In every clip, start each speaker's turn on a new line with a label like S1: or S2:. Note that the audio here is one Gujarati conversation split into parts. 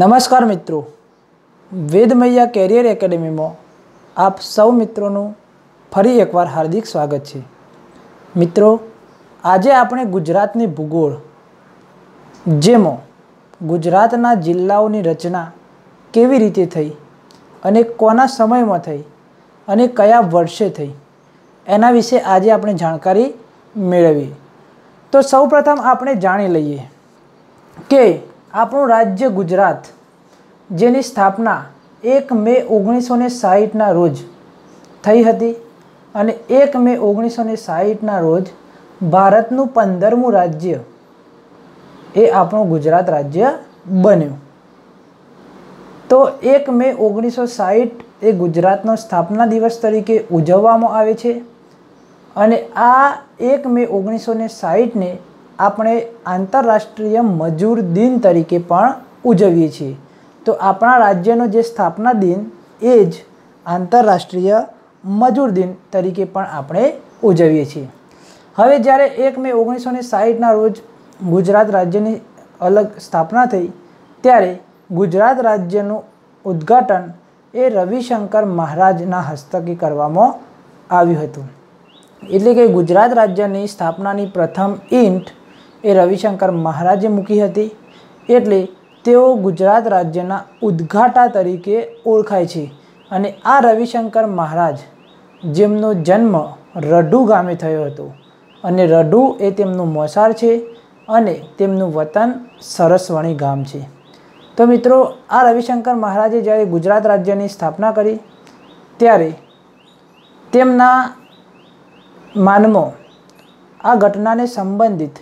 S1: નમસ્કાર મિત્રો વેદમૈયા કેરિયર એકેડેમીમાં આપ સૌ મિત્રોનું ફરી એકવાર હાર્દિક સ્વાગત છે મિત્રો આજે આપણે ગુજરાતની ભૂગોળ જેમાં ગુજરાતના જિલ્લાઓની રચના કેવી રીતે થઈ અને કોના સમયમાં થઈ અને કયા વર્ષે થઈ એના વિશે આજે આપણે જાણકારી મેળવીએ તો સૌપ્રથમ આપણે જાણી લઈએ કે આપણું રાજ્ય ગુજરાત જેની સ્થાપના એક મે ઓગણીસો ને સાહીઠના રોજ થઈ હતી અને એક મે ઓગણીસો ને સાહીઠના રોજ ભારતનું પંદરમું રાજ્ય એ આપણું ગુજરાત રાજ્ય બન્યું તો એક મે ઓગણીસો સાહીઠ એ ગુજરાતનો સ્થાપના દિવસ તરીકે ઉજવવામાં આવે છે અને આ એક મે ઓગણીસો ને સાહીઠને આપણે આંતરરાષ્ટ્રીય મજૂર દિન તરીકે પણ ઉજવીએ છીએ તો આપણા રાજ્યનો જે સ્થાપના દિન એ જ આંતરરાષ્ટ્રીય મજૂર દિન તરીકે પણ આપણે ઉજવીએ છીએ હવે જ્યારે એક મે ઓગણીસો ને સાહીઠના રોજ ગુજરાત રાજ્યની અલગ સ્થાપના થઈ ત્યારે ગુજરાત રાજ્યનું ઉદ્ઘાટન એ રવિશંકર મહારાજના હસ્તકે કરવામાં આવ્યું હતું એટલે કે ગુજરાત રાજ્યની સ્થાપનાની પ્રથમ ઈંટ એ રવિશંકર મહારાજે મૂકી હતી એટલે તેઓ ગુજરાત રાજ્યના ઉદ્ઘાટા તરીકે ઓળખાય છે અને આ રવિશંકર મહારાજ જેમનો જન્મ રઢુ ગામે થયો હતો અને રઢુ એ તેમનું મોસાર છે અને તેમનું વતન સરસવણી ગામ છે તો મિત્રો આ રવિશંકર મહારાજે જ્યારે ગુજરાત રાજ્યની સ્થાપના કરી ત્યારે તેમના માનમાં આ ઘટનાને સંબંધિત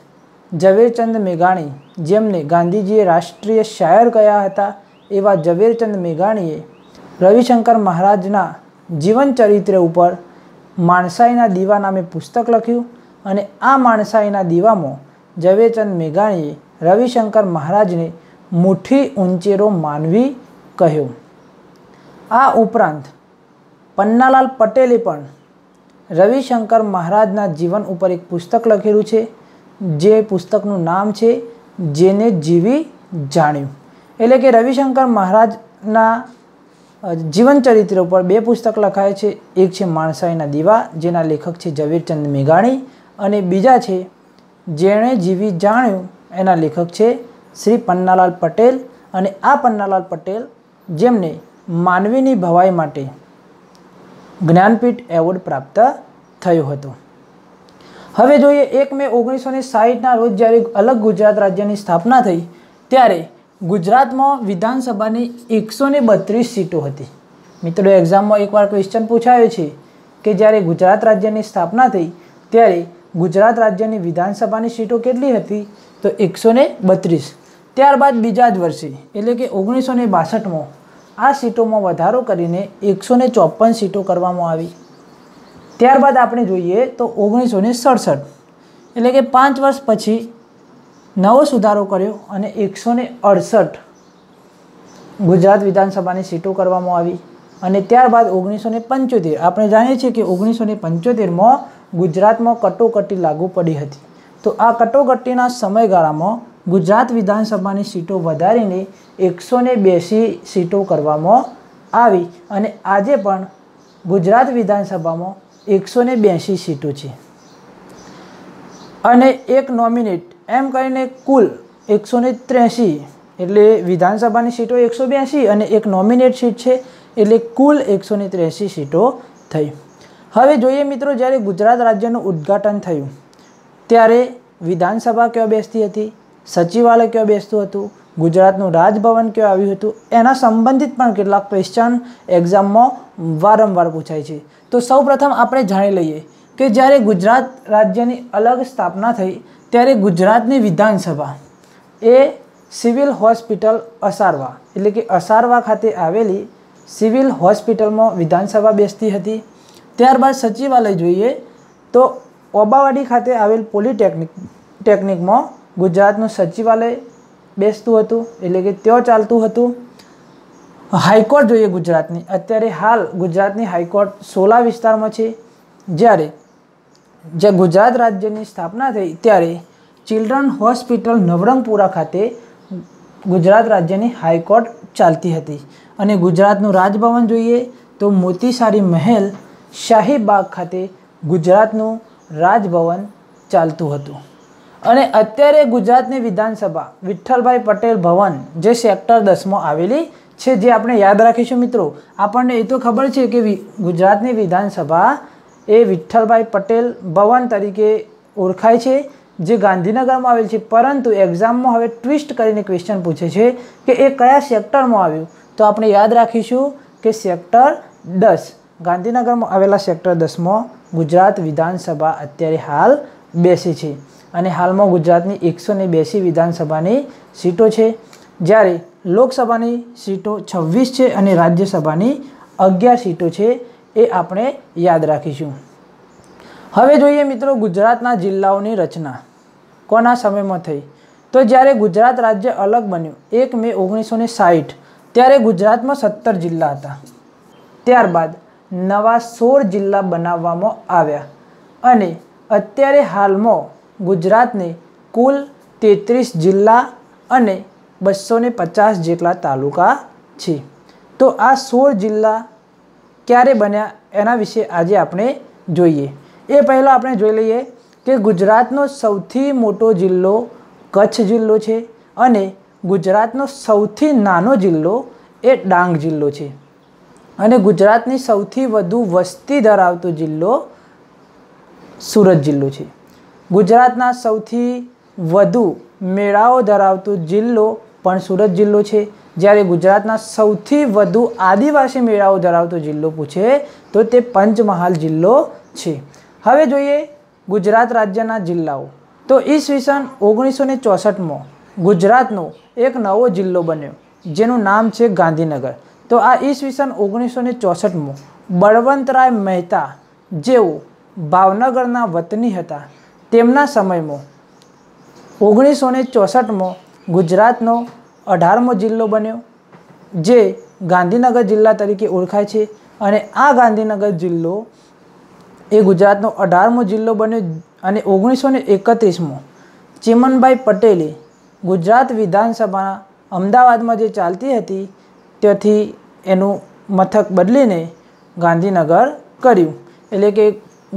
S1: ઝવેરચંદ મેઘાણી જેમને ગાંધીજીએ રાષ્ટ્રીય શાયર કહ્યા હતા એવા ઝવેરચંદ મેઘાણીએ રવિશંકર મહારાજના જીવનચરિત્ર ઉપર માણસાઈના દીવા નામે પુસ્તક લખ્યું અને આ માણસાઈના દીવામાં ઝવેરચંદ મેઘાણીએ રવિશંકર મહારાજને મુઠ્ઠી ઉંચેરો માનવી કહ્યો આ ઉપરાંત પન્નાલાલ પટેલે પણ રવિશંકર મહારાજના જીવન ઉપર એક પુસ્તક લખેલું છે જે પુસ્તકનું નામ છે જેને જીવી જાણ્યું એટલે કે રવિશંકર મહારાજના જીવનચરિત્ર ઉપર બે પુસ્તક લખાય છે એક છે માણસાઈના દીવા જેના લેખક છે ઝવેરચંદ મેઘાણી અને બીજા છે જેણે જીવી જાણ્યું એના લેખક છે શ્રી પન્નાલાલ પટેલ અને આ પન્નાલાલ પટેલ જેમને માનવીની ભવાઈ માટે જ્ઞાનપીઠ એવોર્ડ પ્રાપ્ત થયો હતો હવે જોઈએ એક મે ઓગણીસો ને સાહીઠના રોજ જ્યારે અલગ ગુજરાત રાજ્યની સ્થાપના થઈ ત્યારે ગુજરાતમાં વિધાનસભાની એકસો ને બત્રીસ સીટો હતી મિત્રો એક્ઝામમાં એકવાર ક્વેશ્ચન પૂછાયો છે કે જ્યારે ગુજરાત રાજ્યની સ્થાપના થઈ ત્યારે ગુજરાત રાજ્યની વિધાનસભાની સીટો કેટલી હતી તો એકસો ને બત્રીસ ત્યારબાદ બીજા જ વર્ષે એટલે કે ઓગણીસો ને બાસઠમાં આ સીટોમાં વધારો કરીને એકસો ચોપન સીટો કરવામાં આવી ત્યારબાદ આપણે જોઈએ તો ઓગણીસો ને સડસઠ એટલે કે પાંચ વર્ષ પછી નવો સુધારો કર્યો અને એકસો ને અડસઠ ગુજરાત વિધાનસભાની સીટો કરવામાં આવી અને ત્યારબાદ ઓગણીસો ને પંચોતેર આપણે જાણીએ છીએ કે ઓગણીસો ને પંચોતેરમાં ગુજરાતમાં કટોકટી લાગુ પડી હતી તો આ કટોકટીના સમયગાળામાં ગુજરાત વિધાનસભાની સીટો વધારીને એકસો ને સીટો કરવામાં આવી અને આજે પણ ગુજરાત વિધાનસભામાં એકસો ને બ્યાસી સીટો છે અને એક નોમિનેટ એમ કરીને કુલ એકસો ને ત્ર્યાસી એટલે વિધાનસભાની સીટો એકસો બ્યાસી અને એક નોમિનેટ સીટ છે એટલે કુલ એકસો ને ત્ર્યાસી સીટો થઈ હવે જોઈએ મિત્રો જ્યારે ગુજરાત રાજ્યનું ઉદ્ઘાટન થયું ત્યારે વિધાનસભા કયો બેસતી હતી સચિવાલય કયો બેસતું હતું ગુજરાતનું રાજભવન કયો આવ્યું હતું એના સંબંધિત પણ કેટલાક ક્વેશ્ચન એક્ઝામમાં વારંવાર પૂછાય છે તો સૌપ્રથમ આપણે જાણી લઈએ કે જ્યારે ગુજરાત રાજ્યની અલગ સ્થાપના થઈ ત્યારે ગુજરાતની વિધાનસભા એ સિવિલ હોસ્પિટલ અસારવા એટલે કે અસારવા ખાતે આવેલી સિવિલ હોસ્પિટલમાં વિધાનસભા બેસતી હતી ત્યારબાદ સચિવાલય જોઈએ તો ઓબાવાડી ખાતે આવેલ પોલિટેકનિક ટેકનિકમાં ગુજરાતનું સચિવાલય બેસતું હતું એટલે કે ત્યાં ચાલતું હતું હાઈકોર્ટ જોઈએ ગુજરાતની અત્યારે હાલ ગુજરાતની હાઈકોર્ટ સોલા વિસ્તારમાં છે જ્યારે જે ગુજરાત રાજ્યની સ્થાપના થઈ ત્યારે ચિલ્ડ્રન હોસ્પિટલ નવરંગપુરા ખાતે ગુજરાત રાજ્યની હાઈકોર્ટ ચાલતી હતી અને ગુજરાતનું રાજભવન જોઈએ તો મોતીસારી મહેલ શાહી બાગ ખાતે ગુજરાતનું રાજભવન ચાલતું હતું અને અત્યારે ગુજરાતની વિધાનસભા વિઠ્ઠલભાઈ પટેલ ભવન જે સેક્ટર દસમાં આવેલી છે જે આપણે યાદ રાખીશું મિત્રો આપણને એ તો ખબર છે કે ગુજરાતની વિધાનસભા એ વિઠ્ઠલભાઈ પટેલ ભવન તરીકે ઓળખાય છે જે ગાંધીનગરમાં આવેલ છે પરંતુ એક્ઝામમાં હવે ટ્વિસ્ટ કરીને ક્વેશ્ચન પૂછે છે કે એ કયા સેક્ટરમાં આવ્યું તો આપણે યાદ રાખીશું કે સેક્ટર દસ ગાંધીનગરમાં આવેલા સેક્ટર દસમાં ગુજરાત વિધાનસભા અત્યારે હાલ બેસે છે અને હાલમાં ગુજરાતની એકસો ને બેસી વિધાનસભાની સીટો છે જ્યારે લોકસભાની સીટો છવ્વીસ છે અને રાજ્યસભાની અગિયાર સીટો છે એ આપણે યાદ રાખીશું હવે જોઈએ મિત્રો ગુજરાતના જિલ્લાઓની રચના કોના સમયમાં થઈ તો જ્યારે ગુજરાત રાજ્ય અલગ બન્યું એક મે ઓગણીસો ને ત્યારે ગુજરાતમાં સત્તર જિલ્લા હતા ત્યારબાદ નવા સોળ જિલ્લા બનાવવામાં આવ્યા અને અત્યારે હાલમાં ગુજરાતને કુલ તેત્રીસ જિલ્લા અને બસો ને પચાસ જેટલા તાલુકા છે તો આ સોળ જિલ્લા ક્યારે બન્યા એના વિશે આજે આપણે જોઈએ એ પહેલાં આપણે જોઈ લઈએ કે ગુજરાતનો સૌથી મોટો જિલ્લો કચ્છ જિલ્લો છે અને ગુજરાતનો સૌથી નાનો જિલ્લો એ ડાંગ જિલ્લો છે અને ગુજરાતની સૌથી વધુ વસ્તી ધરાવતો જિલ્લો સુરત જિલ્લો છે ગુજરાતના સૌથી વધુ મેળાઓ ધરાવતો જિલ્લો પણ સુરત જિલ્લો છે જ્યારે ગુજરાતના સૌથી વધુ આદિવાસી મેળાઓ ધરાવતો જિલ્લો પૂછે તો તે પંચમહાલ જિલ્લો છે હવે જોઈએ ગુજરાત રાજ્યના જિલ્લાઓ તો ઈસવી સન ઓગણીસો ને ચોસઠમાં ગુજરાતનો એક નવો જિલ્લો બન્યો જેનું નામ છે ગાંધીનગર તો આ ઈસવીસન ઓગણીસો ને ચોસઠમાં બળવંતરાય મહેતા જેઓ ભાવનગરના વતની હતા તેમના સમયમાં ઓગણીસો ને ચોસઠમાં ગુજરાતનો અઢારમો જિલ્લો બન્યો જે ગાંધીનગર જિલ્લા તરીકે ઓળખાય છે અને આ ગાંધીનગર જિલ્લો એ ગુજરાતનો અઢારમો જિલ્લો બન્યો અને ઓગણીસો ને એકત્રીસમાં ચિમનભાઈ પટેલે ગુજરાત વિધાનસભાના અમદાવાદમાં જે ચાલતી હતી ત્યાંથી એનું મથક બદલીને ગાંધીનગર કર્યું એટલે કે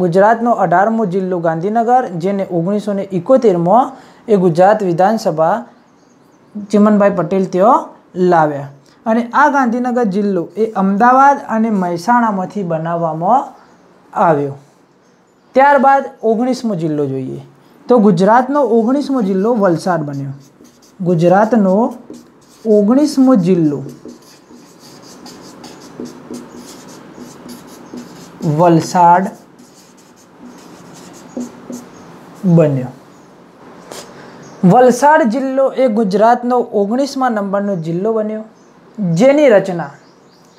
S1: ગુજરાતનો અઢારમો જિલ્લો ગાંધીનગર જેને ઓગણીસો ને એકોતેરમાં એ ગુજરાત વિધાનસભા ચિમનભાઈ પટેલ તેઓ લાવ્યા અને આ ગાંધીનગર જિલ્લો એ અમદાવાદ અને મહેસાણામાંથી બનાવવામાં આવ્યો ત્યારબાદ ઓગણીસમો જિલ્લો જોઈએ તો ગુજરાતનો ઓગણીસમો જિલ્લો વલસાડ બન્યો ગુજરાતનો ઓગણીસમો જિલ્લો વલસાડ બન્યો વલસાડ જિલ્લો એ ગુજરાતનો ઓગણીસમાં નંબરનો જિલ્લો બન્યો જેની રચના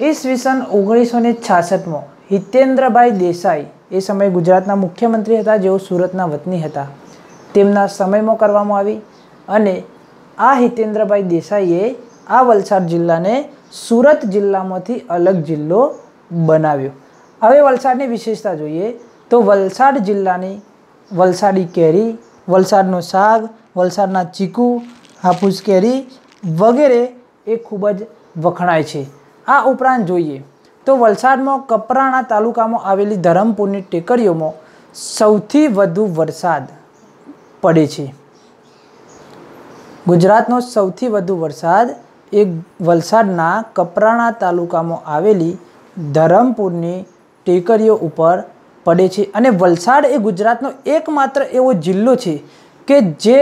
S1: ઈસવીસન ઓગણીસો ને છાસઠમાં હિતેન્દ્રભાઈ દેસાઈ એ સમયે ગુજરાતના મુખ્યમંત્રી હતા જેઓ સુરતના વતની હતા તેમના સમયમાં કરવામાં આવી અને આ હિતેન્દ્રભાઈ દેસાઈએ આ વલસાડ જિલ્લાને સુરત જિલ્લામાંથી અલગ જિલ્લો બનાવ્યો હવે વલસાડની વિશેષતા જોઈએ તો વલસાડ જિલ્લાની વલસાડી કેરી વલસાડનું શાક વલસાડના ચીકુ હાફૂસ કેરી વગેરે એ ખૂબ જ વખણાય છે આ ઉપરાંત જોઈએ તો વલસાડમાં કપરાણા તાલુકામાં આવેલી ધરમપુરની ટેકરીઓમાં સૌથી વધુ વરસાદ પડે છે ગુજરાતનો સૌથી વધુ વરસાદ એ વલસાડના કપરાણા તાલુકામાં આવેલી ધરમપુરની ટેકરીઓ ઉપર પડે છે અને વલસાડ એ ગુજરાતનો એકમાત્ર એવો જિલ્લો છે કે જે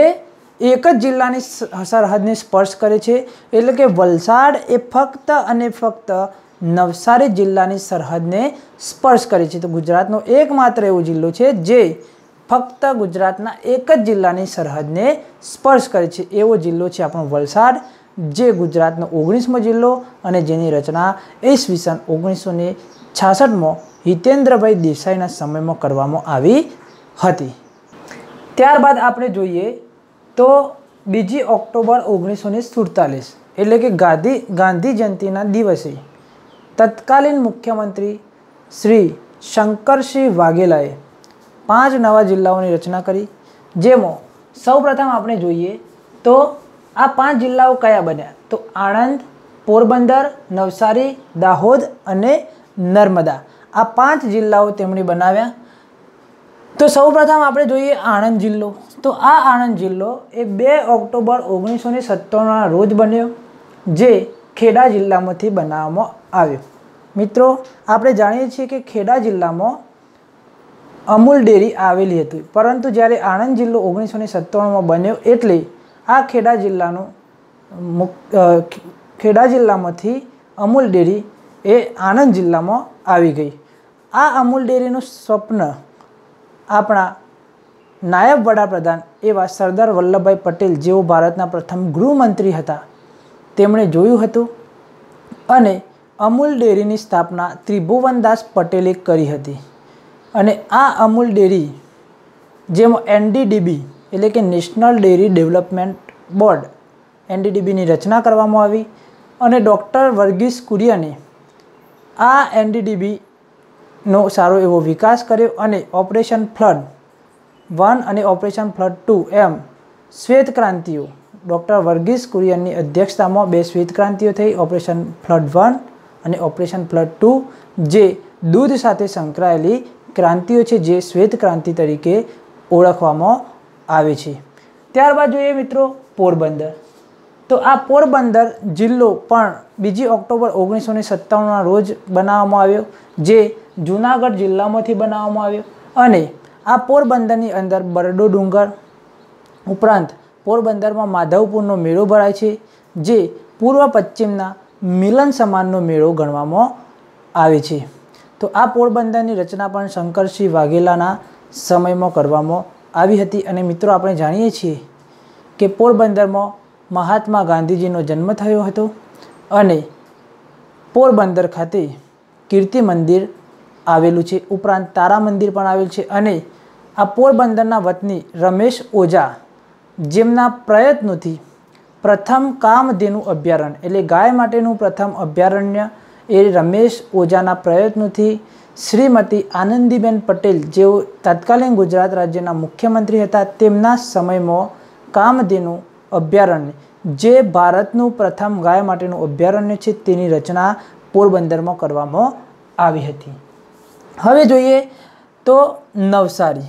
S1: એક જ જિલ્લાની સરહદને સ્પર્શ કરે છે એટલે કે વલસાડ એ ફક્ત અને ફક્ત નવસારી જિલ્લાની સરહદને સ્પર્શ કરે છે તો ગુજરાતનો એકમાત્ર એવો જિલ્લો છે જે ફક્ત ગુજરાતના એક જ જિલ્લાની સરહદને સ્પર્શ કરે છે એવો જિલ્લો છે આપણો વલસાડ જે ગુજરાતનો ઓગણીસમો જિલ્લો અને જેની રચના ઈસવીસન ઓગણીસો ને છાસઠમાં હિતેન્દ્રભાઈ દેસાઈના સમયમાં કરવામાં આવી હતી ત્યારબાદ આપણે જોઈએ તો બીજી ઓક્ટોબર ઓગણીસો ને સુડતાલીસ એટલે કે ગાંધી ગાંધી જયંતિના દિવસે તત્કાલીન મુખ્યમંત્રી શ્રી શંકરસિંહ વાઘેલાએ પાંચ નવા જિલ્લાઓની રચના કરી જેમાં સૌપ્રથમ આપણે જોઈએ તો આ પાંચ જિલ્લાઓ કયા બન્યા તો આણંદ પોરબંદર નવસારી દાહોદ અને નર્મદા આ પાંચ જિલ્લાઓ તેમણે બનાવ્યા તો સૌપ્રથમ આપણે જોઈએ આણંદ જિલ્લો તો આ આણંદ જિલ્લો એ બે ઓક્ટોબર ઓગણીસો ને સત્તાણુંના રોજ બન્યો જે ખેડા જિલ્લામાંથી બનાવવામાં આવ્યો મિત્રો આપણે જાણીએ છીએ કે ખેડા જિલ્લામાં અમૂલ ડેરી આવેલી હતી પરંતુ જ્યારે આણંદ જિલ્લો ઓગણીસો ને સત્તાણુંમાં બન્યો એટલે આ ખેડા જિલ્લાનું ખેડા જિલ્લામાંથી અમૂલ ડેરી એ આણંદ જિલ્લામાં આવી ગઈ આ અમૂલ ડેરીનું સ્વપ્ન આપણા નાયબ વડાપ્રધાન એવા સરદાર વલ્લભભાઈ પટેલ જેઓ ભારતના પ્રથમ ગૃહમંત્રી હતા તેમણે જોયું હતું અને અમૂલ ડેરીની સ્થાપના ત્રિભુવનદાસ પટેલે કરી હતી અને આ અમૂલ ડેરી જેમાં એનડીડીબી એટલે કે નેશનલ ડેરી ડેવલપમેન્ટ બોર્ડ એનડીડીબીની રચના કરવામાં આવી અને ડૉક્ટર વર્ગીસ કુરિયને આ એનડીડીબી નો સારો એવો વિકાસ કર્યો અને ઓપરેશન ફ્લડ વન અને ઓપરેશન ફ્લડ ટુ એમ શ્વેત ક્રાંતિઓ ડૉક્ટર વર્ગીસ કુરિયનની અધ્યક્ષતામાં બે શ્વેત ક્રાંતિઓ થઈ ઓપરેશન ફ્લડ વન અને ઓપરેશન ફ્લડ ટુ જે દૂધ સાથે સંકળાયેલી ક્રાંતિઓ છે જે શ્વેત ક્રાંતિ તરીકે ઓળખવામાં આવે છે ત્યારબાદ જોઈએ મિત્રો પોરબંદર તો આ પોરબંદર જિલ્લો પણ બીજી ઓક્ટોબર ઓગણીસો ને સત્તાણુંના રોજ બનાવવામાં આવ્યો જે જૂનાગઢ જિલ્લામાંથી બનાવવામાં આવ્યો અને આ પોરબંદરની અંદર બરડો ડુંગર ઉપરાંત પોરબંદરમાં માધવપુરનો મેળો ભરાય છે જે પૂર્વ પશ્ચિમના મિલન સમાનનો મેળો ગણવામાં આવે છે તો આ પોરબંદરની રચના પણ શંકરસિંહ વાઘેલાના સમયમાં કરવામાં આવી હતી અને મિત્રો આપણે જાણીએ છીએ કે પોરબંદરમાં મહાત્મા ગાંધીજીનો જન્મ થયો હતો અને પોરબંદર ખાતે કીર્તિ મંદિર આવેલું છે ઉપરાંત તારા મંદિર પણ આવેલું છે અને આ પોરબંદરના વતની રમેશ ઓઝા જેમના પ્રયત્નોથી પ્રથમ કામધેનું અભયારણ્ય એટલે ગાય માટેનું પ્રથમ અભયારણ્ય એ રમેશ ઓઝાના પ્રયત્નોથી શ્રીમતી આનંદીબેન પટેલ જેઓ તત્કાલીન ગુજરાત રાજ્યના મુખ્યમંત્રી હતા તેમના સમયમાં કામધેનું અભયારણ્ય જે ભારતનું પ્રથમ ગાય માટેનું અભયારણ્ય છે તેની રચના પોરબંદરમાં કરવામાં આવી હતી હવે જોઈએ તો નવસારી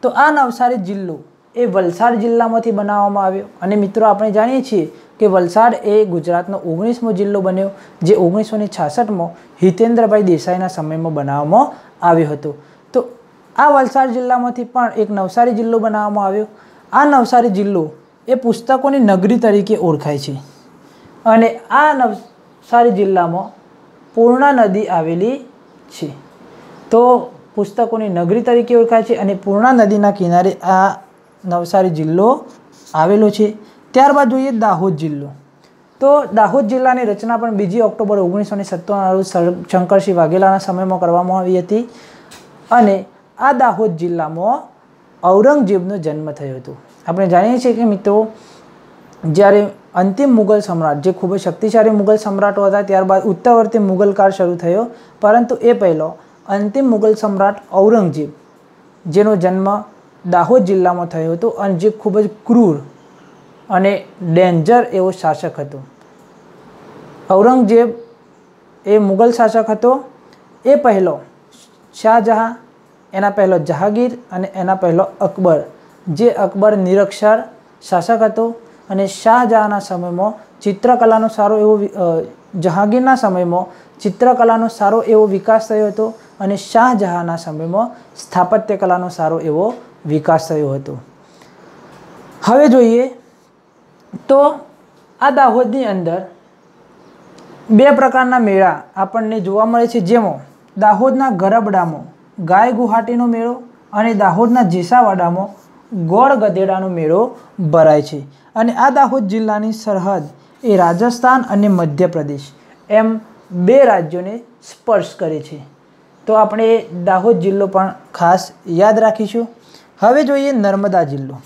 S1: તો આ નવસારી જિલ્લો એ વલસાડ જિલ્લામાંથી બનાવવામાં આવ્યો અને મિત્રો આપણે જાણીએ છીએ કે વલસાડ એ ગુજરાતનો ઓગણીસમો જિલ્લો બન્યો જે ઓગણીસો ને છાસઠમાં હિતેન્દ્રભાઈ દેસાઈના સમયમાં બનાવવામાં આવ્યો હતો તો આ વલસાડ જિલ્લામાંથી પણ એક નવસારી જિલ્લો બનાવવામાં આવ્યો આ નવસારી જિલ્લો એ પુસ્તકોની નગરી તરીકે ઓળખાય છે અને આ નવસારી જિલ્લામાં પૂર્ણા નદી આવેલી છે તો પુસ્તકોની નગરી તરીકે ઓળખાય છે અને પૂર્ણા નદીના કિનારે આ નવસારી જિલ્લો આવેલો છે ત્યારબાદ જોઈએ દાહોદ જિલ્લો તો દાહોદ જિલ્લાની રચના પણ બીજી ઓક્ટોબર ઓગણીસો ને સત્તાવનના રોજ શંકરસિંહ વાઘેલાના સમયમાં કરવામાં આવી હતી અને આ દાહોદ જિલ્લામાં ઔરંગઝેબનો જન્મ થયો હતો આપણે જાણીએ છીએ કે મિત્રો જ્યારે અંતિમ મુગલ સમ્રાટ જે ખૂબ જ શક્તિશાળી મુગલ સમ્રાટો હતા ત્યારબાદ ઉત્તરવર્તી મુગલકાળ શરૂ થયો પરંતુ એ પહેલો અંતિમ મુગલ સમ્રાટ ઔરંગઝેબ જેનો જન્મ દાહોદ જિલ્લામાં થયો હતો અને જે ખૂબ જ ક્રૂર અને ડેન્જર એવો શાસક હતો ઔરંગઝેબ એ મુગલ શાસક હતો એ પહેલો શાહજહાં એના પહેલો જહાંગીર અને એના પહેલો અકબર જે અકબર નિરક્ષર શાસક હતો અને શાહજહાંના સમયમાં ચિત્રકલાનો સારો એવો જહાંગીરના સમયમાં ચિત્રકલાનો સારો એવો વિકાસ થયો હતો અને શાહજહાંના સમયમાં સ્થાપત્ય કલાનો સારો એવો વિકાસ થયો હતો હવે જોઈએ તો આ દાહોદની અંદર બે પ્રકારના મેળા આપણને જોવા મળે છે જેમાં દાહોદના ગરબડામાં ગાય ગુહાટીનો મેળો અને દાહોદના જેસાવાડામાં ગોળ ગધેડાનો મેળો ભરાય છે અને આ દાહોદ જિલ્લાની સરહદ એ રાજસ્થાન અને મધ્યપ્રદેશ એમ બે રાજ્યોને સ્પર્શ કરે છે તો આપણે દાહોદ જિલ્લો પણ ખાસ યાદ રાખીશું હવે જોઈએ નર્મદા જિલ્લો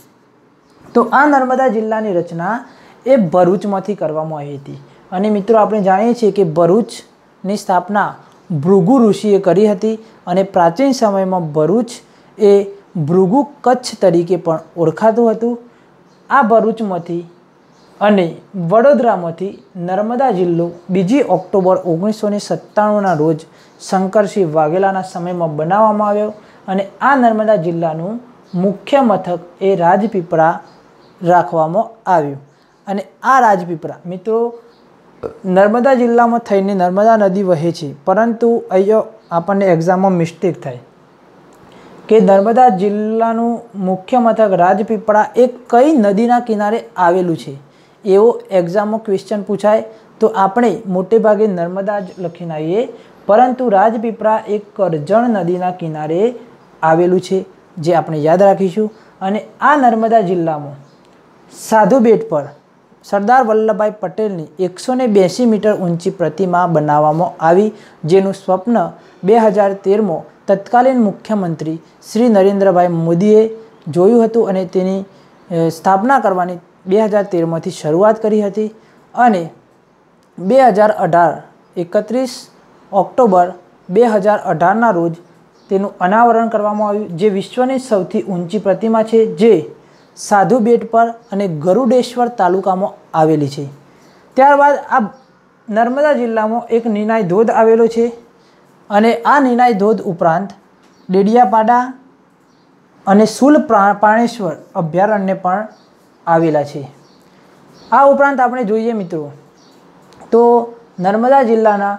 S1: તો આ નર્મદા જિલ્લાની રચના એ ભરૂચમાંથી કરવામાં આવી હતી અને મિત્રો આપણે જાણીએ છીએ કે ભરૂચની સ્થાપના ભૃગુ ઋષિએ કરી હતી અને પ્રાચીન સમયમાં ભરૂચ એ ભૃગુ કચ્છ તરીકે પણ ઓળખાતું હતું આ ભરૂચમાંથી અને વડોદરામાંથી નર્મદા જિલ્લો બીજી ઓક્ટોબર ઓગણીસો સત્તાણુંના રોજ શંકરસિંહ વાઘેલાના સમયમાં બનાવવામાં આવ્યો અને આ નર્મદા જિલ્લાનું મુખ્ય મથક એ રાજપીપળા રાખવામાં આવ્યું અને આ રાજપીપળા મિત્રો નર્મદા જિલ્લામાં થઈને નર્મદા નદી વહે છે પરંતુ અહીંયો આપણને એક્ઝામમાં મિસ્ટેક થાય કે નર્મદા જિલ્લાનું મુખ્ય મથક રાજપીપળા એ કઈ નદીના કિનારે આવેલું છે એવો એક્ઝામમાં ક્વેશ્ચન પૂછાય તો આપણે મોટે ભાગે નર્મદા જ લખીને આવીએ પરંતુ રાજપીપળા એક કરજણ નદીના કિનારે આવેલું છે જે આપણે યાદ રાખીશું અને આ નર્મદા જિલ્લામાં સાધુ બેટ પર સરદાર વલ્લભભાઈ પટેલની એકસો ને બ્યાસી મીટર ઊંચી પ્રતિમા બનાવવામાં આવી જેનું સ્વપ્ન બે હજાર તેરમાં તત્કાલીન મુખ્યમંત્રી શ્રી નરેન્દ્રભાઈ મોદીએ જોયું હતું અને તેની સ્થાપના કરવાની બે હજાર તેરમાંથી શરૂઆત કરી હતી અને બે હજાર અઢાર એકત્રીસ ઓક્ટોબર બે હજાર અઢારના રોજ તેનું અનાવરણ કરવામાં આવ્યું જે વિશ્વની સૌથી ઊંચી પ્રતિમા છે જે સાધુ બેટ પર અને ગરુડેશ્વર તાલુકામાં આવેલી છે ત્યારબાદ આ નર્મદા જિલ્લામાં એક નિનાય ધોધ આવેલો છે અને આ નિનાય ધોધ ઉપરાંત ડેડિયાપાડા અને સુલ પ્રાણેશ્વર અભયારણ્ય પણ આવેલા છે આ ઉપરાંત આપણે જોઈએ મિત્રો તો નર્મદા જિલ્લાના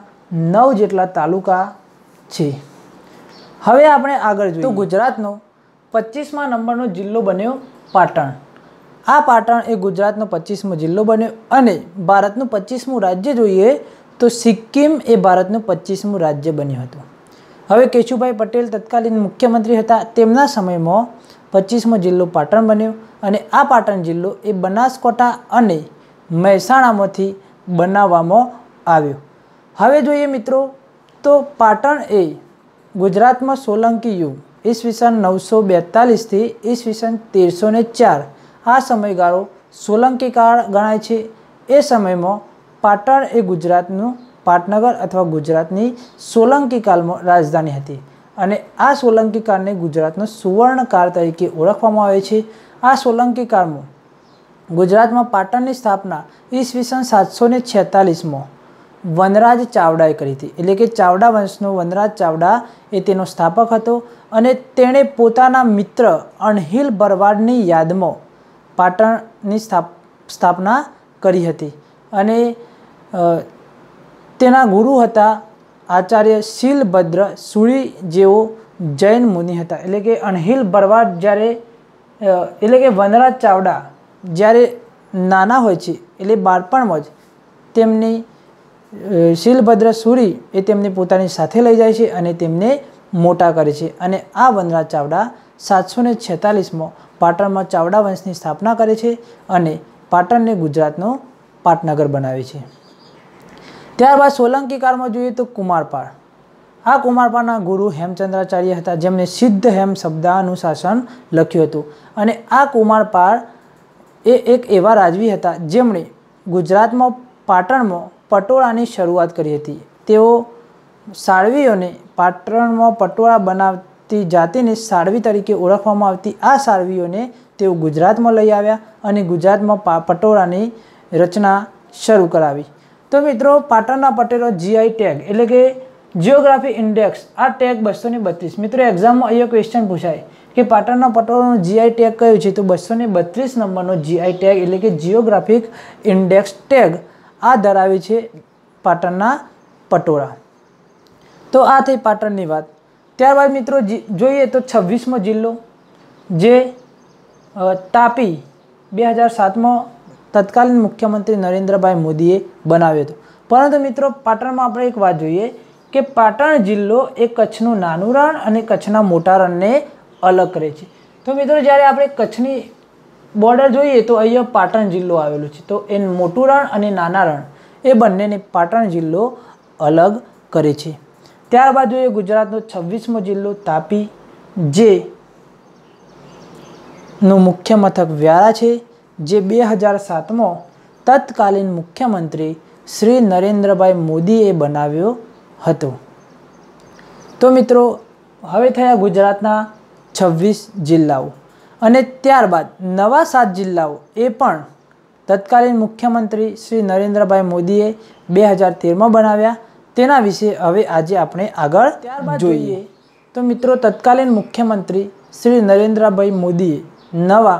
S1: નવ જેટલા તાલુકા છે હવે આપણે આગળ જોઈએ તો ગુજરાતનો પચીસમા નંબરનો જિલ્લો બન્યો પાટણ આ પાટણ એ ગુજરાતનો પચીસમો જિલ્લો બન્યો અને ભારતનું પચીસમું રાજ્ય જોઈએ તો સિક્કિમ એ ભારતનું પચીસમું રાજ્ય બન્યું હતું હવે કેશુભાઈ પટેલ તત્કાલીન મુખ્યમંત્રી હતા તેમના સમયમાં પચીસમો જિલ્લો પાટણ બન્યો અને આ પાટણ જિલ્લો એ બનાસકાંઠા અને મહેસાણામાંથી બનાવવામાં આવ્યો હવે જોઈએ મિત્રો તો પાટણ એ ગુજરાતમાં સોલંકી યુગ ઈસવીસન નવસો બેતાલીસથી ઈસવીસન તેરસો ને ચાર આ સમયગાળો સોલંકી કાળ ગણાય છે એ સમયમાં પાટણ એ ગુજરાતનું પાટનગર અથવા ગુજરાતની સોલંકી કાલમાં રાજધાની હતી અને આ સોલંકી કારને ગુજરાતનો સુવર્ણકાર તરીકે ઓળખવામાં આવે છે આ સોલંકી કારમાં ગુજરાતમાં પાટણની સ્થાપના ઈસવીસન સાતસો ને છેતાલીસમાં વનરાજ ચાવડાએ કરી હતી એટલે કે ચાવડા વંશનો વનરાજ ચાવડા એ તેનો સ્થાપક હતો અને તેણે પોતાના મિત્ર અણહિલ બરવાડની યાદમાં પાટણની સ્થાપના કરી હતી અને તેના ગુરુ હતા આચાર્ય શીલભદ્ર સુરી જેઓ જૈન મુનિ હતા એટલે કે અણહિલ ભરવાડ જ્યારે એટલે કે વનરાજ ચાવડા જ્યારે નાના હોય છે એટલે બાળપણમાં જ તેમની શીલભદ્ર સુરી એ તેમને પોતાની સાથે લઈ જાય છે અને તેમને મોટા કરે છે અને આ વનરાજ ચાવડા સાતસો ને છેતાલીસમાં પાટણમાં ચાવડા વંશની સ્થાપના કરે છે અને પાટણને ગુજરાતનો પાટનગર બનાવે છે ત્યારબાદ સોલંકી કાળમાં જોઈએ તો કુમારપાળ આ કુમારપાળના ગુરુ હેમચંદ્રાચાર્ય હતા જેમણે સિદ્ધ હેમ શબ્દાનુશાસન લખ્યું હતું અને આ કુમારપાળ એ એક એવા રાજવી હતા જેમણે ગુજરાતમાં પાટણમાં પટોળાની શરૂઆત કરી હતી તેઓ સાળવીઓને પાટણમાં પટોળા બનાવતી જાતિને સાળવી તરીકે ઓળખવામાં આવતી આ સાળવીઓને તેઓ ગુજરાતમાં લઈ આવ્યા અને ગુજરાતમાં પા પટોળાની રચના શરૂ કરાવી તો મિત્રો પાટણના પટેલો જીઆઈ ટેગ એટલે કે જિયોગ્રાફી ઇન્ડેક્સ આ ટેગ બસો બત્રીસ મિત્રો એક્ઝામમાં અહીંયા ક્વેશ્ચન પૂછાય કે પાટણના પટોળોનું જીઆઈ ટેગ કયું છે તો બસો બત્રીસ નંબરનો જીઆઈ ટેગ એટલે કે જિયોગ્રાફિક ઇન્ડેક્સ ટેગ આ ધરાવે છે પાટણના પટોળા તો આ થઈ પાટણની વાત ત્યારબાદ મિત્રો જોઈએ તો છવ્વીસમો જિલ્લો જે તાપી બે હજાર સાતમાં તત્કાલીન મુખ્યમંત્રી નરેન્દ્રભાઈ મોદીએ બનાવ્યો હતો પરંતુ મિત્રો પાટણમાં આપણે એક વાત જોઈએ કે પાટણ જિલ્લો એ કચ્છનું નાનું રણ અને કચ્છના મોટા રણને અલગ કરે છે તો મિત્રો જ્યારે આપણે કચ્છની બોર્ડર જોઈએ તો અહીંયા પાટણ જિલ્લો આવેલો છે તો એ મોટું રણ અને નાના રણ એ બંનેને પાટણ જિલ્લો અલગ કરે છે ત્યારબાદ જોઈએ ગુજરાતનો છવ્વીસમો જિલ્લો તાપી જે નું મુખ્ય મથક વ્યારા છે જે બે હજાર સાતમો તત્કાલીન મુખ્યમંત્રી શ્રી નરેન્દ્રભાઈ મોદીએ બનાવ્યો હતો તો મિત્રો હવે થયા ગુજરાતના છવ્વીસ જિલ્લાઓ અને ત્યારબાદ નવા સાત જિલ્લાઓ એ પણ તત્કાલીન મુખ્યમંત્રી શ્રી નરેન્દ્રભાઈ મોદીએ બે હજાર તેરમાં બનાવ્યા તેના વિશે હવે આજે આપણે આગળ જોઈએ તો મિત્રો તત્કાલીન મુખ્યમંત્રી શ્રી નરેન્દ્રભાઈ મોદીએ નવા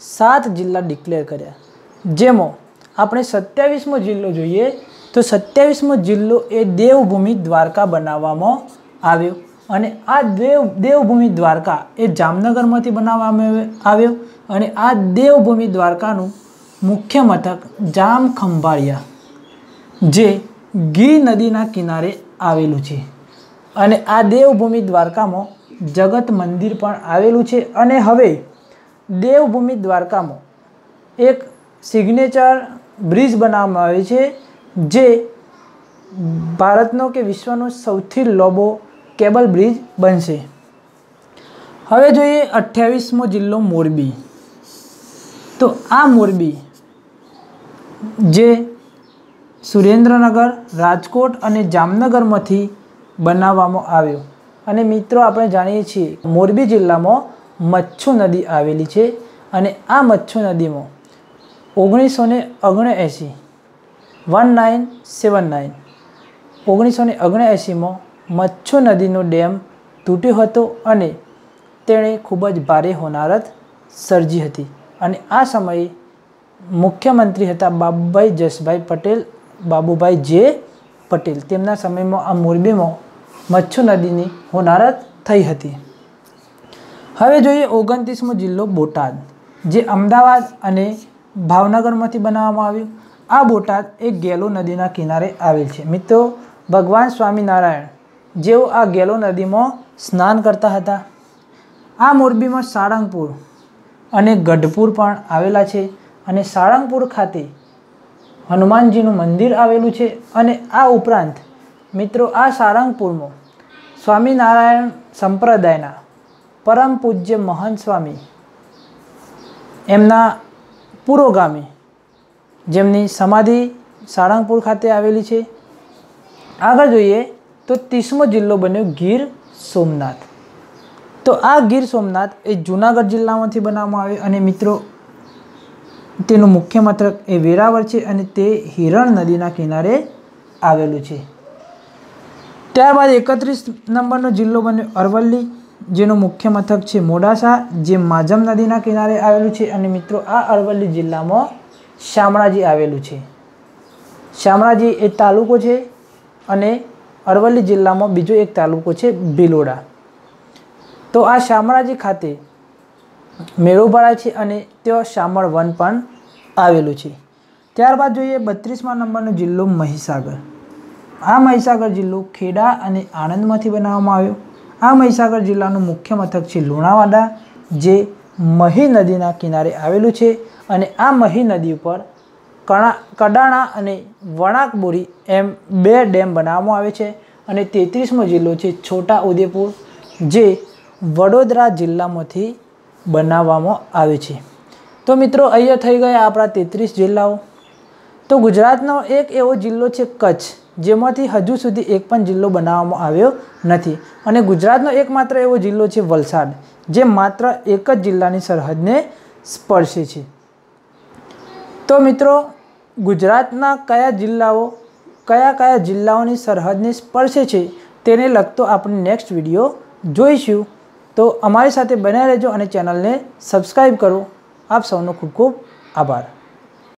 S1: સાત જિલ્લા ડિક્લેર કર્યા જેમાં આપણે સત્યાવીસમો જિલ્લો જોઈએ તો સત્યાવીસમો જિલ્લો એ દેવભૂમિ દ્વારકા બનાવવામાં આવ્યો અને આ દેવ દેવભૂમિ દ્વારકા એ જામનગરમાંથી બનાવવામાં આવ્યો અને આ દેવભૂમિ દ્વારકાનું મુખ્ય મથક જામ ખંભાળિયા જે ગી નદીના કિનારે આવેલું છે અને આ દેવભૂમિ દ્વારકામાં જગત મંદિર પણ આવેલું છે અને હવે દેવભૂમિ દ્વારકામાં એક સિગ્નેચર બ્રિજ બનાવવામાં આવે છે જે ભારતનો કે વિશ્વનો સૌથી લાંબો કેબલ બ્રિજ બનશે હવે જોઈએ અઠ્યાવીસમો જિલ્લો મોરબી તો આ મોરબી જે સુરેન્દ્રનગર રાજકોટ અને જામનગરમાંથી બનાવવામાં આવ્યો અને મિત્રો આપણે જાણીએ છીએ મોરબી જિલ્લામાં મચ્છુ નદી આવેલી છે અને આ મચ્છુ નદીમાં ઓગણીસો ને ઓગણએંસી વન નાઇન સેવન નાઇન ઓગણીસો ને ઓગણએંસીમાં મચ્છુ નદીનો ડેમ તૂટ્યો હતો અને તેણે ખૂબ જ ભારે હોનારત સર્જી હતી અને આ સમયે મુખ્યમંત્રી હતા બાબુભાઈ જસભાઈ પટેલ બાબુભાઈ જે પટેલ તેમના સમયમાં આ મોરબીમાં મચ્છુ નદીની હોનારત થઈ હતી હવે જોઈએ ઓગણત્રીસમો જિલ્લો બોટાદ જે અમદાવાદ અને ભાવનગરમાંથી બનાવવામાં આવ્યું આ બોટાદ એક ગેલો નદીના કિનારે આવેલ છે મિત્રો ભગવાન સ્વામિનારાયણ જેઓ આ ગેલો નદીમાં સ્નાન કરતા હતા આ મોરબીમાં સાળંગપુર અને ગઢપુર પણ આવેલા છે અને સાળંગપુર ખાતે હનુમાનજીનું મંદિર આવેલું છે અને આ ઉપરાંત મિત્રો આ સાળંગપુરમાં સ્વામિનારાયણ સંપ્રદાયના પરમ પૂજ્ય મહંત સ્વામી એમના પુરોગામી જેમની સમાધિ સાળંગપુર ખાતે આવેલી છે આગળ જોઈએ તો ત્રીસમો જિલ્લો બન્યો ગીર સોમનાથ તો આ ગીર સોમનાથ એ જૂનાગઢ જિલ્લામાંથી બનાવવામાં આવે અને મિત્રો તેનું મુખ્ય મથક એ વેરાવળ છે અને તે હિરણ નદીના કિનારે આવેલું છે ત્યારબાદ એકત્રીસ નંબરનો જિલ્લો બન્યો અરવલ્લી જેનું મુખ્ય મથક છે મોડાસા જે માજમ નદીના કિનારે આવેલું છે અને મિત્રો આ અરવલ્લી જિલ્લામાં શામળાજી આવેલું છે શામળાજી એ તાલુકો છે અને અરવલ્લી જિલ્લામાં બીજો એક તાલુકો છે ભીલોડા તો આ શામળાજી ખાતે મેળો ભરાય છે અને ત્યાં શામળ વન પણ આવેલું છે ત્યારબાદ જોઈએ બત્રીસમા નંબરનો જિલ્લો મહીસાગર આ મહીસાગર જિલ્લો ખેડા અને આણંદમાંથી બનાવવામાં આવ્યો આ મહીસાગર જિલ્લાનું મુખ્ય મથક છે લુણાવાડા જે મહી નદીના કિનારે આવેલું છે અને આ મહી નદી ઉપર કણા કડાણા અને વણાકબોરી એમ બે ડેમ બનાવવામાં આવે છે અને તેત્રીસમો જિલ્લો છે છોટા ઉદેપુર જે વડોદરા જિલ્લામાંથી બનાવવામાં આવે છે તો મિત્રો અહીંયા થઈ ગયા આપણા તેત્રીસ જિલ્લાઓ તો ગુજરાતનો એક એવો જિલ્લો છે કચ્છ જેમાંથી હજુ સુધી એક પણ જિલ્લો બનાવવામાં આવ્યો નથી અને ગુજરાતનો એકમાત્ર એવો જિલ્લો છે વલસાડ જે માત્ર એક જ જિલ્લાની સરહદને સ્પર્શે છે તો મિત્રો ગુજરાતના કયા જિલ્લાઓ કયા કયા જિલ્લાઓની સરહદને સ્પર્શે છે તેને લગતો આપણે નેક્સ્ટ વિડીયો જોઈશું તો અમારી સાથે બન્યા રહેજો અને ચેનલને સબસ્ક્રાઈબ કરો આપ સૌનો ખૂબ ખૂબ આભાર